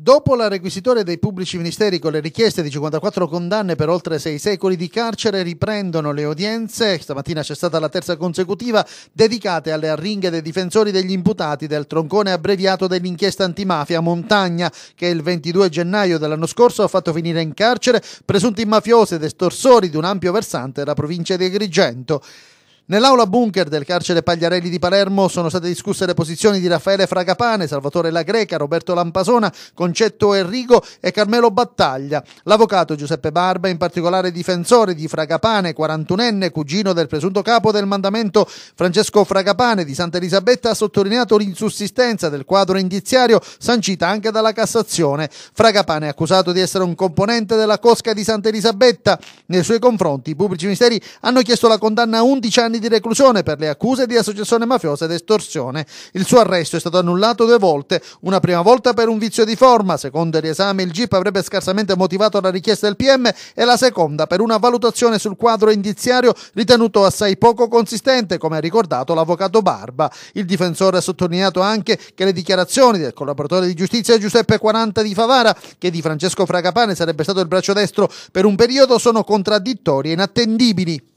Dopo la requisitoria dei pubblici ministeri con le richieste di 54 condanne per oltre sei secoli di carcere riprendono le udienze, stamattina c'è stata la terza consecutiva, dedicate alle arringhe dei difensori degli imputati del troncone abbreviato dell'inchiesta antimafia Montagna, che il 22 gennaio dell'anno scorso ha fatto finire in carcere presunti mafiosi ed estorsori di un ampio versante della provincia di Agrigento. Nell'aula bunker del carcere Pagliarelli di Palermo sono state discusse le posizioni di Raffaele Fragapane, Salvatore La Greca, Roberto Lampasona, Concetto Enrico e Carmelo Battaglia. L'avvocato Giuseppe Barba, in particolare difensore di Fragapane, 41enne, cugino del presunto capo del mandamento Francesco Fragapane di Santa Elisabetta, ha sottolineato l'insussistenza del quadro indiziario sancita anche dalla Cassazione. Fragapane è accusato di essere un componente della cosca di Santa Elisabetta. Nei suoi confronti i pubblici ministeri hanno chiesto la condanna a 11 anni anni di reclusione per le accuse di associazione mafiosa ed estorsione. Il suo arresto è stato annullato due volte, una prima volta per un vizio di forma, secondo il riesame il GIP avrebbe scarsamente motivato la richiesta del PM, e la seconda per una valutazione sul quadro indiziario ritenuto assai poco consistente, come ha ricordato l'avvocato Barba. Il difensore ha sottolineato anche che le dichiarazioni del collaboratore di giustizia Giuseppe Quaranta di Favara, che di Francesco Fragapane sarebbe stato il braccio destro per un periodo, sono contraddittorie e inattendibili.